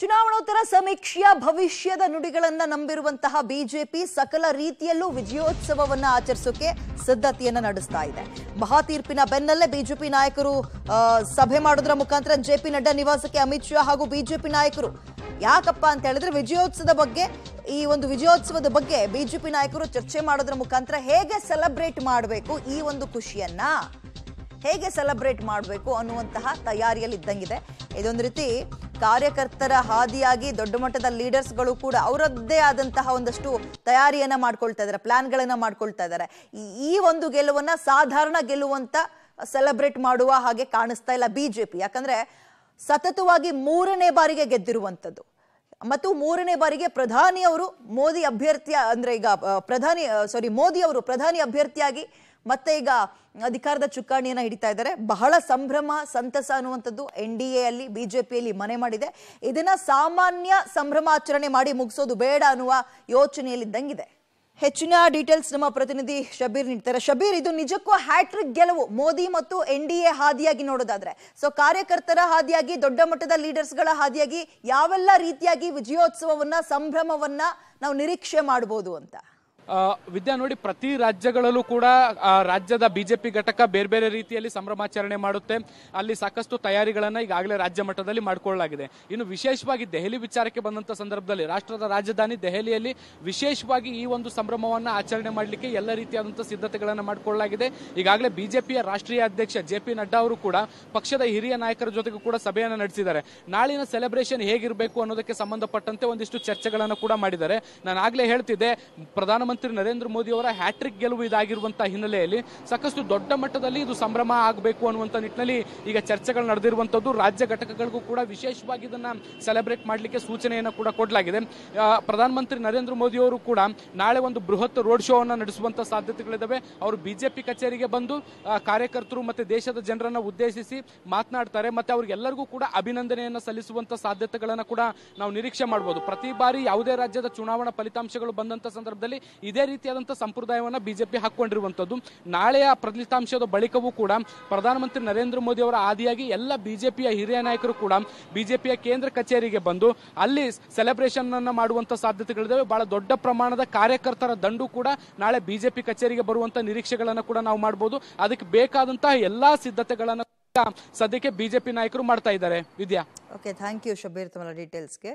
ಚುನಾವಣೋತ್ತರ ಸಮೀಕ್ಷೆಯ ಭವಿಷ್ಯದ ನುಡಿಗಳನ್ನ ನಂಬಿರುವಂತಹ ಬಿಜೆಪಿ ಸಕಲ ರೀತಿಯಲ್ಲೂ ವಿಜಯೋತ್ಸವವನ್ನ ಆಚರಿಸೋಕೆ ಸಿದ್ಧತೆಯನ್ನ ನಡೆಸ್ತಾ ಇದೆ ಮಹಾ ತೀರ್ಪಿನ ಬೆನ್ನಲ್ಲೇ ಬಿಜೆಪಿ ನಾಯಕರು ಸಭೆ ಮಾಡೋದ್ರ ಮುಖಾಂತರ ಜೆ ಪಿ ನಡ್ಡಾ ನಿವಾಸಕ್ಕೆ ಅಮಿತ್ ಶಾ ಹಾಗೂ ಬಿಜೆಪಿ ನಾಯಕರು ಯಾಕಪ್ಪ ಅಂತ ಹೇಳಿದ್ರೆ ವಿಜಯೋತ್ಸವದ ಬಗ್ಗೆ ಈ ಒಂದು ವಿಜಯೋತ್ಸವದ ಬಗ್ಗೆ ಬಿಜೆಪಿ ನಾಯಕರು ಚರ್ಚೆ ಮಾಡೋದ್ರ ಮುಖಾಂತರ ಹೇಗೆ ಸೆಲೆಬ್ರೇಟ್ ಮಾಡಬೇಕು ಈ ಒಂದು ಖುಷಿಯನ್ನ ಹೇಗೆ ಸೆಲೆಬ್ರೇಟ್ ಮಾಡಬೇಕು ಅನ್ನುವಂತಹ ತಯಾರಿಯಲ್ಲಿ ಇದ್ದಂಗಿದೆ ಇದೊಂದು ರೀತಿ ಕಾರ್ಯಕರ್ತರ ಹಾದಿಯಾಗಿ ದೊಡ್ಡ ಮಟ್ಟದ ಲೀಡರ್ಸ್ಗಳು ಕೂಡ ಅವರದ್ದೇ ಆದಂತಹ ಒಂದಷ್ಟು ತಯಾರಿಯನ್ನು ಮಾಡ್ಕೊಳ್ತಾ ಇದ್ದಾರೆ ಪ್ಲಾನ್ಗಳನ್ನು ಮಾಡ್ಕೊಳ್ತಾ ಇದ್ದಾರೆ ಈ ಒಂದು ಗೆಲುವನ್ನು ಸಾಧಾರಣ ಗೆಲುವಂತ ಸೆಲೆಬ್ರೇಟ್ ಮಾಡುವ ಹಾಗೆ ಕಾಣಿಸ್ತಾ ಇಲ್ಲ ಪಿ ಯಾಕಂದ್ರೆ ಸತತವಾಗಿ ಮೂರನೇ ಬಾರಿಗೆ ಗೆದ್ದಿರುವಂಥದ್ದು ಮತ್ತು ಮೂರನೇ ಬಾರಿಗೆ ಪ್ರಧಾನಿಯವರು ಮೋದಿ ಅಭ್ಯರ್ಥಿಯ ಅಂದ್ರೆ ಈಗ ಪ್ರಧಾನಿ ಸಾರಿ ಮೋದಿ ಅವರು ಪ್ರಧಾನಿ ಅಭ್ಯರ್ಥಿಯಾಗಿ ಮತ್ತೆ ಈಗ ಅಧಿಕಾರದ ಚುಕ್ಕಾಣಿಯನ್ನು ಹಿಡಿತಾ ಇದ್ದಾರೆ ಬಹಳ ಸಂಭ್ರಮ ಸಂತಸ ಅನ್ನುವಂಥದ್ದು ಎನ್ ಡಿ ಎ ಅಲ್ಲಿ ಬಿಜೆಪಿಯಲ್ಲಿ ಮನೆ ಮಾಡಿದೆ ಇದನ್ನ ಸಾಮಾನ್ಯ ಸಂಭ್ರಮಾಚರಣೆ ಮಾಡಿ ಮುಗಿಸೋದು ಬೇಡ ಅನ್ನುವ ಯೋಚನೆಯಲ್ಲಿದ್ದಂಗಿದೆ ಹೆಚ್ಚಿನ ಡೀಟೇಲ್ಸ್ ನಮ್ಮ ಪ್ರತಿನಿಧಿ ಶಬೀರ್ ನೀಡ್ತಾರೆ ಶಬೀರ್ ಇದು ನಿಜಕ್ಕೂ ಹ್ಯಾಟ್ರಿಕ್ ಗೆಲುವು ಮೋದಿ ಮತ್ತು ಎನ್ ಡಿ ಎ ಹಾದಿಯಾಗಿ ನೋಡೋದಾದ್ರೆ ಸೊ ಕಾರ್ಯಕರ್ತರ ಹಾದಿಯಾಗಿ ದೊಡ್ಡ ಮಟ್ಟದ ಲೀಡರ್ಸ್ಗಳ ಹಾದಿಯಾಗಿ ಯಾವೆಲ್ಲ ರೀತಿಯಾಗಿ ವಿಜಯೋತ್ಸವವನ್ನ ಸಂಭ್ರಮವನ್ನ ನಾವು ನಿರೀಕ್ಷೆ ಮಾಡಬಹುದು ಅಂತ ವಿದ್ಯಾ ನೋಡಿ ಪ್ರತಿ ರಾಜ್ಯಗಳಲ್ಲೂ ಕೂಡ ರಾಜ್ಯದ ಬಿಜೆಪಿ ಘಟಕ ಬೇರೆ ಬೇರೆ ರೀತಿಯಲ್ಲಿ ಸಂಭ್ರಮಾಚರಣೆ ಮಾಡುತ್ತೆ ಅಲ್ಲಿ ಸಾಕಷ್ಟು ತಯಾರಿಗಳನ್ನು ಈಗಾಗಲೇ ರಾಜ್ಯ ಮಟ್ಟದಲ್ಲಿ ಮಾಡಿಕೊಳ್ಳಲಾಗಿದೆ ಇನ್ನು ವಿಶೇಷವಾಗಿ ದೆಹಲಿ ವಿಚಾರಕ್ಕೆ ಬಂದಂತ ಸಂದರ್ಭದಲ್ಲಿ ರಾಷ್ಟ್ರದ ರಾಜಧಾನಿ ದೆಹಲಿಯಲ್ಲಿ ವಿಶೇಷವಾಗಿ ಈ ಒಂದು ಸಂಭ್ರಮವನ್ನು ಆಚರಣೆ ಮಾಡಲಿಕ್ಕೆ ಎಲ್ಲ ರೀತಿಯಾದಂಥ ಸಿದ್ಧತೆಗಳನ್ನು ಮಾಡಿಕೊಳ್ಳಲಾಗಿದೆ ಈಗಾಗಲೇ ಬಿಜೆಪಿಯ ರಾಷ್ಟ್ರೀಯ ಅಧ್ಯಕ್ಷ ಜೆ ಪಿ ನಡ್ಡಾ ಅವರು ಕೂಡ ಪಕ್ಷದ ಹಿರಿಯ ನಾಯಕರ ಜೊತೆಗೂ ಕೂಡ ಸಭೆಯನ್ನು ನಡೆಸಿದ್ದಾರೆ ನಾಳಿನ ಸೆಲೆಬ್ರೇಷನ್ ಹೇಗಿರಬೇಕು ಅನ್ನೋದಕ್ಕೆ ಸಂಬಂಧಪಟ್ಟಂತೆ ಒಂದಿಷ್ಟು ಚರ್ಚೆಗಳನ್ನು ಕೂಡ ಮಾಡಿದ್ದಾರೆ ನಾನು ಆಗ್ಲೇ ಹೇಳ್ತಿದ್ದೆ ಪ್ರಧಾನಮಂತ್ರಿ ಪ್ರಧಾನಮಂತ್ರಿ ನರೇಂದ್ರ ಮೋದಿ ಅವರ ಹ್ಯಾಟ್ರಿಕ್ ಗೆಲುವು ಇದಾಗಿರುವಂತಹ ಹಿನ್ನೆಲೆಯಲ್ಲಿ ಸಾಕಷ್ಟು ದೊಡ್ಡ ಮಟ್ಟದಲ್ಲಿ ಇದು ಸಂಭ್ರಮ ಆಗಬೇಕು ಅನ್ನುವಂಥ ನಿಟ್ಟಿನಲ್ಲಿ ಈಗ ಚರ್ಚೆಗಳು ನಡೆದಿರುವಂಥದ್ದು ರಾಜ್ಯ ಘಟಕಗಳಿಗೂ ಕೂಡ ವಿಶೇಷವಾಗಿ ಇದನ್ನ ಸೆಲೆಬ್ರೇಟ್ ಮಾಡಲಿಕ್ಕೆ ಸೂಚನೆಯನ್ನು ಕೂಡ ಕೊಡಲಾಗಿದೆ ಪ್ರಧಾನಮಂತ್ರಿ ನರೇಂದ್ರ ಮೋದಿ ಅವರು ಕೂಡ ನಾಳೆ ಒಂದು ಬೃಹತ್ ರೋಡ್ ಶೋ ಅನ್ನು ನಡೆಸುವಂತ ಸಾಧ್ಯತೆಗಳಿದ್ದಾವೆ ಅವರು ಬಿಜೆಪಿ ಕಚೇರಿಗೆ ಬಂದು ಕಾರ್ಯಕರ್ತರು ಮತ್ತೆ ದೇಶದ ಜನರನ್ನು ಉದ್ದೇಶಿಸಿ ಮಾತನಾಡ್ತಾರೆ ಮತ್ತೆ ಅವ್ರಿಗೆಲ್ಲರಿಗೂ ಕೂಡ ಅಭಿನಂದನೆಯನ್ನು ಸಲ್ಲಿಸುವಂತ ಸಾಧ್ಯತೆಗಳನ್ನು ಕೂಡ ನಾವು ನಿರೀಕ್ಷೆ ಮಾಡಬಹುದು ಪ್ರತಿ ಬಾರಿ ಯಾವುದೇ ರಾಜ್ಯದ ಚುನಾವಣಾ ಫಲಿತಾಂಶಗಳು ಬಂದಂತ ಸಂದರ್ಭದಲ್ಲಿ ಇದೇ ರೀತಿಯಾದಂಥ ಸಂಪ್ರದಾಯವನ್ನು ಬಿಜೆಪಿ ಹಾಕ್ಕೊಂಡಿರುವಂಥದ್ದು ನಾಳೆಯ ಫಲಿತಾಂಶದ ಬಳಿಕವೂ ಕೂಡ ಪ್ರಧಾನಮಂತ್ರಿ ನರೇಂದ್ರ ಮೋದಿ ಅವರ ಆದಿಯಾಗಿ ಎಲ್ಲ ಬಿಜೆಪಿಯ ಹಿರಿಯ ನಾಯಕರು ಕೂಡ ಬಿಜೆಪಿಯ ಕೇಂದ್ರ ಕಚೇರಿಗೆ ಬಂದು ಅಲ್ಲಿ ಸೆಲೆಬ್ರೇಷನ್ ಅನ್ನು ಮಾಡುವಂಥ ಸಾಧ್ಯತೆಗಳಿದ್ದಾವೆ ಬಹಳ ದೊಡ್ಡ ಪ್ರಮಾಣದ ಕಾರ್ಯಕರ್ತರ ದಂಡು ಕೂಡ ನಾಳೆ ಬಿಜೆಪಿ ಕಚೇರಿಗೆ ಬರುವಂಥ ನಿರೀಕ್ಷೆಗಳನ್ನು ಕೂಡ ನಾವು ಮಾಡಬಹುದು ಅದಕ್ಕೆ ಬೇಕಾದಂತಹ ಎಲ್ಲಾ ಸಿದ್ಧತೆಗಳನ್ನು ಸದ್ಯಕ್ಕೆ ಬಿಜೆಪಿ ನಾಯಕರು ಮಾಡ್ತಾ ಇದ್ದಾರೆ Vidya okay thank you Shabbir ತಮ್ಮ ಡೀಟೇಲ್ಸ್ಗೆ